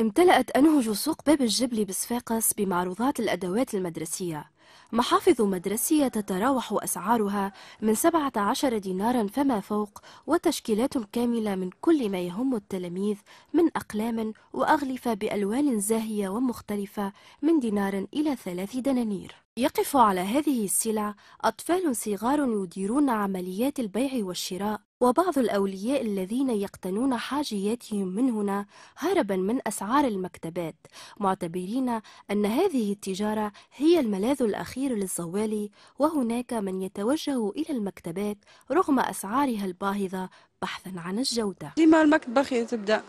امتلأت أنهج سوق باب الجبل بصفاقس بمعروضات الأدوات المدرسية محافظ مدرسية تتراوح أسعارها من 17 دينارا فما فوق وتشكيلات كاملة من كل ما يهم التلاميذ من أقلام وأغلفة بألوان زاهية ومختلفة من دينار إلى ثلاث دنانير يقف على هذه السلع أطفال صغار يديرون عمليات البيع والشراء وبعض الأولياء الذين يقتنون حاجياتهم من هنا هربا من أسعار المكتبات معتبرين أن هذه التجارة هي الملاذ الأخير للزوال وهناك من يتوجه إلى المكتبات رغم أسعارها الباهظة بحثا عن الجودة ديما المكتبة خير تبدأ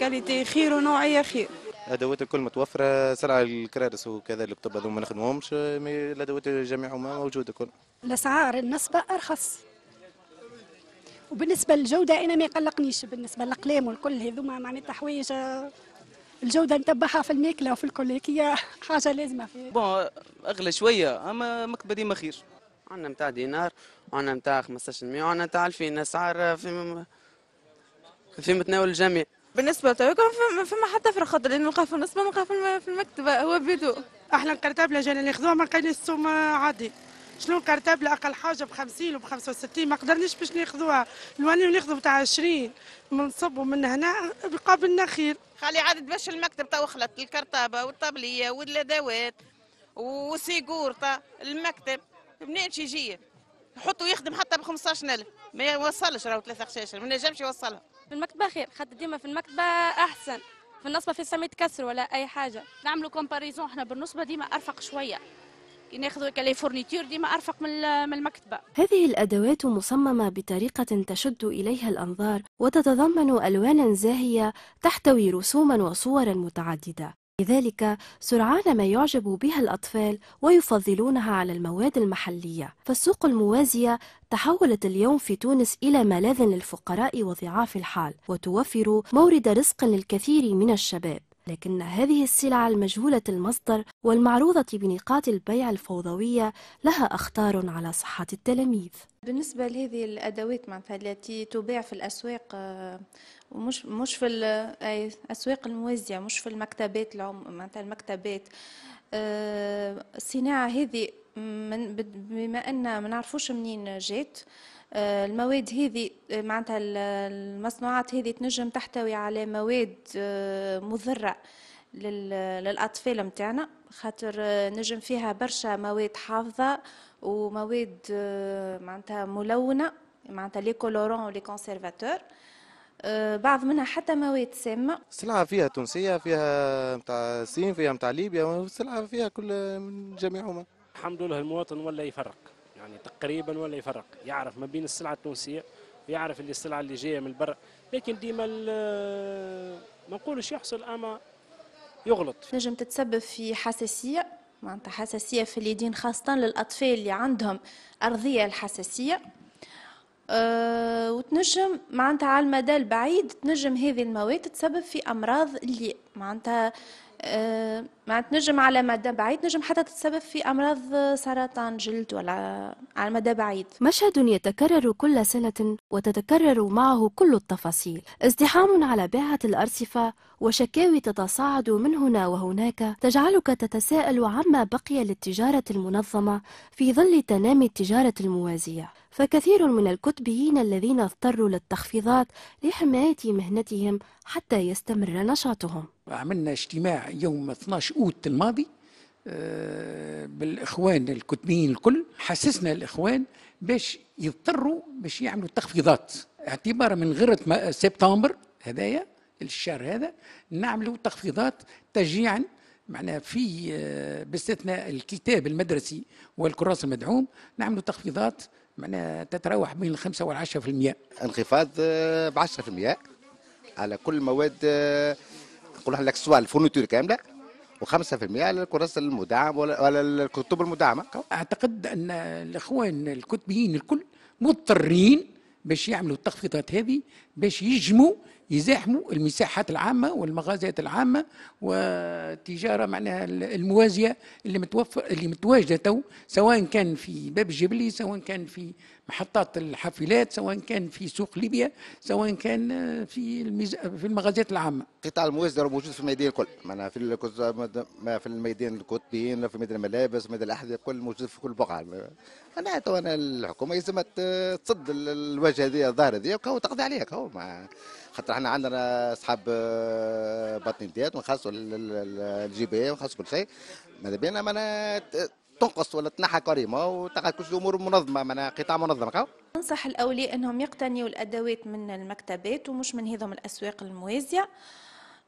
كاليتي خير ونوعية خير ادوات الكل متوفره سرعة الكرارس وكذا الكتب هذوما ما نخدمهمش الادوات جميعهم موجوده كل الاسعار النسبه ارخص وبالنسبه للجوده انا ما يقلقنيش بالنسبه للاقلام والكل هذوما معناتها حوايج آه، الجوده نتبعها في الماكله وفي الكل هي حاجه لازمه في بون اغلى شويه اما مكتبة ديما خير عندنا نتاع دينار وعندنا نتاع 1500 وعندنا نتاع 2000 اسعار في م... في متناول الجميع بالنسبه ما فما حتى فرق خاطر لان نلقاه في النصب نلقاه في المكتبه هو بيدو احلى قرطابله جانا ناخذوها ما لقيناش السوم عادي شنو الكرتبله اقل حاجه ب 50 وب 65 ما قدرنيش باش ناخذوها الواني ناخذو تاع 20 من صب ومن هنا بقابلنا خير خلي عدد باش المكتب تو خلط الكرتابه والطابلية والادوات وسيجورطه المكتب منين يجي نحطوا يخدم حتى ب 15000 ما يوصلش راهو ثلاثة خشاشر ما نجمش يوصلها في المكتبة خير خاطر ديما في المكتبة أحسن في النصبة في سميت كسر ولا أي حاجة نعملوا كومباريزون احنا بالنسبة ديما أرفق شوية ناخذوا لي فورنيتور ديما ارفق من المكتبه هذه الادوات مصممه بطريقه تشد اليها الانظار وتتضمن الوانا زاهيه تحتوي رسوما وصورا متعدده لذلك سرعان ما يعجب بها الأطفال ويفضلونها على المواد المحلية فالسوق الموازية تحولت اليوم في تونس إلى ملاذ للفقراء وضعاف الحال وتوفر مورد رزق للكثير من الشباب لكن هذه السلع المجهولة المصدر والمعروضة بنقاط البيع الفوضوية لها أخطار على صحة التلاميذ بالنسبة لهذه الأدوات معناتها التي تباع في الأسواق ومش آه، مش في الأسواق آه، الموازية مش في المكتبات العم معناتها المكتبات آه، الصناعة هذه من بما أن ما نعرفوش منين جات آه، المواد هذه آه، معناتها المصنوعات هذه تنجم تحتوي على مواد آه، مضرة للأطفال متاعنا خاطر نجم فيها برشا مواد حافظة ومواد معناتها ملونة معناتها لي كولورون ولي كونسيرفاتور بعض منها حتى مواد سامه سلعه فيها تونسيه فيها نتاع الصين فيها نتاع ليبيا سلعه فيها كل من جميعهما أمم. الحمد لله المواطن ولا يفرق يعني تقريبا ولا يفرق يعرف ما بين السلعه التونسيه ويعرف اللي السلعه اللي جايه من برا لكن ديما ما نقولش يحصل اما يغلط نجم تتسبب في حساسيه معناتها حساسيه في اليدين خاصه للاطفال اللي عندهم ارضيه الحساسيه أه وتنجم معناتها على المدى البعيد تنجم هذه المواد تسبب في امراض اللي معناتها آه، ما تنجم على مدى بعيد نجم حتى تتسبب في أمراض آه، سرطان جلد ولا على مدى بعيد مشهد يتكرر كل سنة وتتكرر معه كل التفاصيل ازدحام على باعة الأرصفة وشكاوي تتصاعد من هنا وهناك تجعلك تتساءل عما بقي للتجارة المنظمة في ظل تنامي التجارة الموازية فكثير من الكتبيين الذين اضطروا للتخفيضات لحماية مهنتهم حتى يستمر نشاطهم عملنا اجتماع يوم 12 أوت الماضي آه، بالاخوان الكتبيين الكل حسسنا الاخوان باش يضطروا باش يعملوا تخفيضات اعتبارا من غيره سبتمبر هذايا الشهر هذا نعملوا تخفيضات تشجيعا معناها في آه، باستثناء الكتاب المدرسي والكراس المدعوم نعملوا تخفيضات معناها تتراوح بين الخمسة والعشرة في المئة انخفاض آه، بعشرة في المئة على كل مواد آه، نقول لك سؤال الفورنيتور كاملة و و5% على الكراس المدعم وعلى الكتب المدعمة أعتقد أن الإخوان الكتبيين الكل مضطرين باش يعملوا التخفيضات هذه باش يجموا يزاحموا المساحات العامة والمغازات العامة والتجارة معناها الموازية اللي متوفر اللي متواجدة تو سواء كان في باب الجبلي سواء كان في محطات الحافلات سواء كان في سوق ليبيا سواء كان في المز... في المغازات العامة قطاع الموازية موجود في الميدان الكل معناها في في الميدان القطبيين في ميدان الملابس ميدان الأحذية كل موجود في كل بقعة انا تو الحكومه يلزمها تصد الوجه هذه الظاهرة هذه وتقضي عليها كهو خاطر احنا عندنا اصحاب آه، بطني ديات ونخلصوا الجي الجبايه ونخلصوا كل شيء ماذا بينا معناها تنقص ولا تنحى كريمه وتقعد كل الامور منظمه معناها قطاع منظم كاو ننصح الاولياء انهم يقتنيوا الادوات من المكتبات ومش من هذم الاسواق الموازيه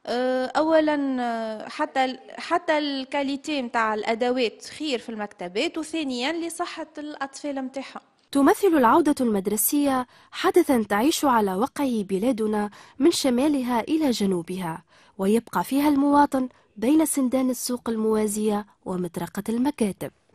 آه، اولا آه، حتى حتى الكاليتي نتاع الادوات خير في المكتبات وثانيا لصحه الاطفال نتاعهم تمثل العودة المدرسية حدثا تعيش على وقعه بلادنا من شمالها إلى جنوبها ويبقى فيها المواطن بين سندان السوق الموازية ومطرقة المكاتب